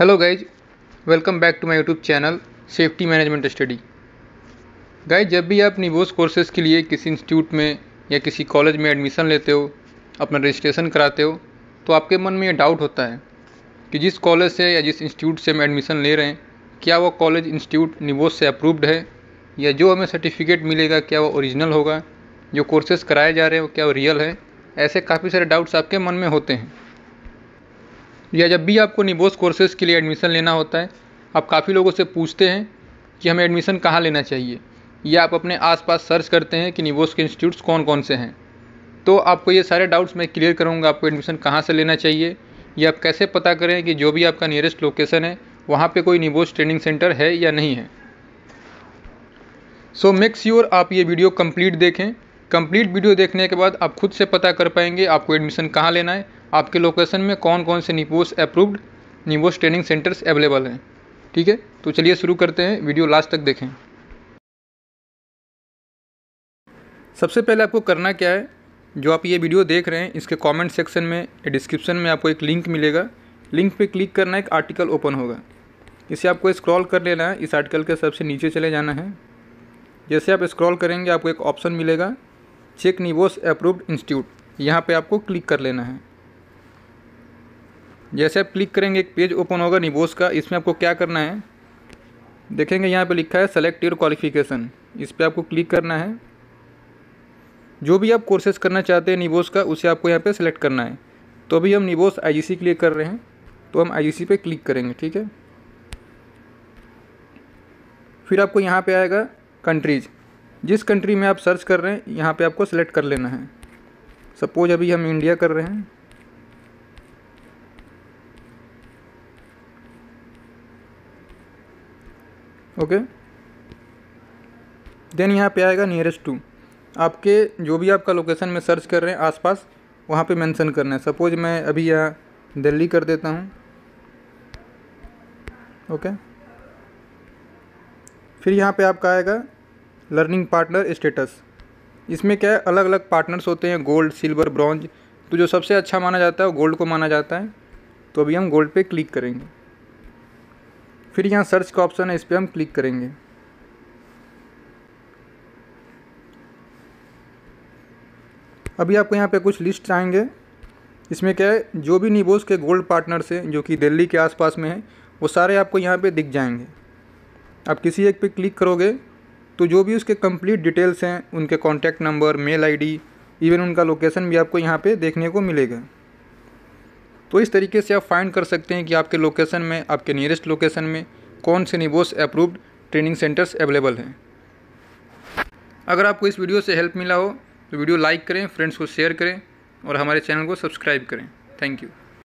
hello guys welcome back to my YouTube channel safety management study guys जब भी आप निवोस courses के लिए किसी इंस्टीट्यूट में या किसी कॉलेज में एडमिशन लेते हो अपना रजिस्ट्रेशन कराते हो तो आपके मन में ये डाउट होता है कि जिस कॉलेज से या जिस इंस्टीट्यूट से हम एडमिशन ले रहे हैं क्या वो कॉलेज इंस्टीट्यूट निबोस से अप्रूव्ड है या जो हमें सर्टिफिकेट मिलेगा क्या वो ओरिजिनल होगा जो कोर्सेज़ कराए जा रहे हैं वो क्या वो रियल है ऐसे काफ़ी सारे डाउट्स आपके मन में होते हैं या जब भी आपको निबोस कोर्सेज़ के लिए एडमिशन लेना होता है आप काफ़ी लोगों से पूछते हैं कि हमें एडमिशन कहाँ लेना चाहिए या आप अपने आसपास सर्च करते हैं कि निबोस के इंस्टीट्यूट्स कौन कौन से हैं तो आपको ये सारे डाउट्स मैं क्लियर करूँगा आपको एडमिशन कहाँ से लेना चाहिए या आप कैसे पता करें कि जो भी आपका नियरेस्ट लोकेशन है वहाँ पर कोई निबोस ट्रेनिंग सेंटर है या नहीं है सो मेक योर आप ये वीडियो कम्प्लीट देखें कंप्लीट वीडियो देखने के बाद आप खुद से पता कर पाएंगे आपको एडमिशन कहाँ लेना है आपके लोकेशन में कौन कौन से NEBOSH approved NEBOSH training centres available हैं ठीक है तो चलिए शुरू करते हैं वीडियो लास्ट तक देखें सबसे पहले आपको करना क्या है जो आप ये वीडियो देख रहे हैं इसके कमेंट सेक्शन में डिस्क्रिप्शन में आपको एक लिंक मिलेगा लिंक पे क्लिक करना एक आर्टिकल ओपन होगा इसे आपको स्क्रॉल कर लेना है इस आर्टिकल के सबसे नीचे चले जाना है जैसे आप स्क्रॉल करेंगे आपको एक ऑप्शन मिलेगा चेक निवोस अप्रूव्ड इंस्टीट्यूट यहाँ पे आपको क्लिक कर लेना है जैसे आप क्लिक करेंगे एक पेज ओपन होगा निवोस का इसमें आपको क्या करना है देखेंगे यहाँ पे लिखा है सेलेक्ट योर क्वालिफिकेशन इस पर आपको क्लिक करना है जो भी आप कोर्सेस करना चाहते हैं निवोस का उसे आपको यहाँ पर सेलेक्ट करना है तो अभी हम निवोस आई के लिए कर रहे हैं तो हम आई जी क्लिक करेंगे ठीक है फिर आपको यहाँ पे आएगा कंट्रीज़ जिस कंट्री में आप सर्च कर रहे हैं यहाँ पे आपको सेलेक्ट कर लेना है सपोज अभी हम इंडिया कर रहे हैं ओके देन यहाँ पे आएगा नियरेस्ट टू आपके जो भी आपका लोकेशन में सर्च कर रहे हैं आसपास वहाँ पे मेंशन करना है सपोज मैं अभी यहाँ दिल्ली कर देता हूँ ओके फिर यहाँ पे आपका आएगा लर्निंग पार्टनर स्टेटस इसमें क्या है अलग अलग पार्टनर्स होते हैं गोल्ड सिल्वर ब्रॉन्ज तो जो सबसे अच्छा माना जाता है वो गोल्ड को माना जाता है तो अभी हम गोल्ड पे क्लिक करेंगे फिर यहाँ सर्च का ऑप्शन है इस पर हम क्लिक करेंगे अभी आपको यहाँ पे कुछ लिस्ट आएंगे इसमें क्या है जो भी निबोस के गोल्ड पार्टनर्स हैं जो कि दिल्ली के आसपास में हैं वो सारे आपको यहाँ पे दिख जाएंगे आप किसी एक पे क्लिक करोगे तो जो भी उसके कंप्लीट डिटेल्स हैं उनके contact number mail ID even उनका लोकेशन भी आपको यहाँ पे देखने को मिलेगा तो इस तरीके से आप फाइंड कर सकते हैं कि आपके लोकेशन में आपके नियरेस्ट लोकेशन में कौन से NEBOSH approved training centres available हैं अगर आपको इस वीडियो से हेल्प मिला हो तो वीडियो लाइक करें फ्रेंड्स को शेयर करें और हमारे चैनल को सब्सक्राइब करें थैंक यू